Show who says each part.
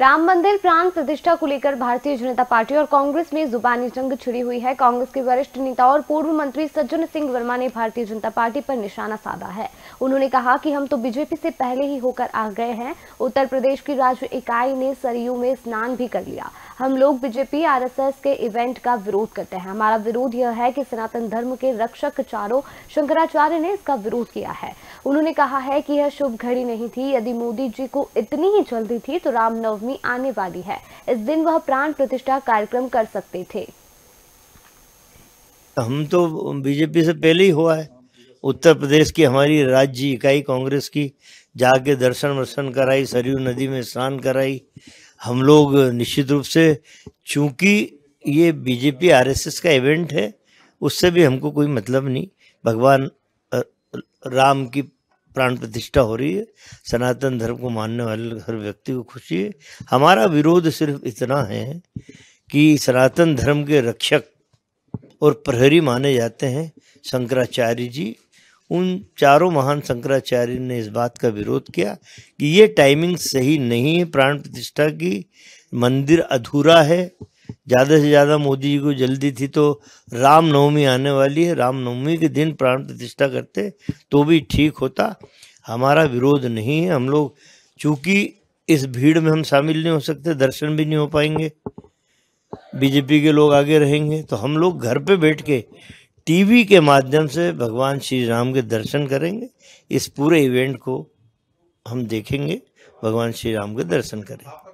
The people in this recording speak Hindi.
Speaker 1: राम मंदिर प्राण प्रतिष्ठा को लेकर भारतीय जनता पार्टी और कांग्रेस में जुबानी जंग छिड़ी हुई है कांग्रेस के वरिष्ठ नेता और पूर्व मंत्री सज्जन सिंह वर्मा ने भारतीय जनता पार्टी पर निशाना साधा है उन्होंने कहा कि हम तो बीजेपी से पहले ही होकर आ गए हैं उत्तर प्रदेश की राज्य इकाई ने सरयू में स्नान भी कर लिया हम लोग बीजेपी आरएसएस के इवेंट का विरोध करते हैं हमारा विरोध यह है कि सनातन धर्म के रक्षक चारों शंकराचार्य ने इसका विरोध किया है उन्होंने कहा है कि यह शुभ घड़ी नहीं थी यदि मोदी जी को इतनी ही जल्दी थी तो रामनवमी आने वाली है इस दिन वह प्राण प्रतिष्ठा कार्यक्रम कर सकते थे
Speaker 2: हम तो बीजेपी से पहले ही हुआ है उत्तर प्रदेश की हमारी राज्य इकाई कांग्रेस की जाके दर्शन वर्शन कराई सरयू नदी में स्नान कराई हम लोग निश्चित रूप से चूंकि ये बीजेपी आरएसएस का इवेंट है उससे भी हमको कोई मतलब नहीं भगवान राम की प्राण प्रतिष्ठा हो रही है सनातन धर्म को मानने वाले हर व्यक्ति को खुशी है हमारा विरोध सिर्फ इतना है कि सनातन धर्म के रक्षक और प्रहरी माने जाते हैं शंकराचार्य जी उन चारों महान शंकराचार्य ने इस बात का विरोध किया कि ये टाइमिंग सही नहीं है प्राण प्रतिष्ठा की मंदिर अधूरा है ज़्यादा से ज़्यादा मोदी जी को जल्दी थी तो रामनवमी आने वाली है रामनवमी के दिन प्राण प्रतिष्ठा करते तो भी ठीक होता हमारा विरोध नहीं है हम लोग चूँकि इस भीड़ में हम शामिल नहीं हो सकते दर्शन भी नहीं हो पाएंगे बीजेपी के लोग आगे रहेंगे तो हम लोग घर पे बैठ के टीवी के माध्यम से भगवान श्री राम के दर्शन करेंगे इस पूरे इवेंट को हम देखेंगे भगवान श्री राम के दर्शन करेंगे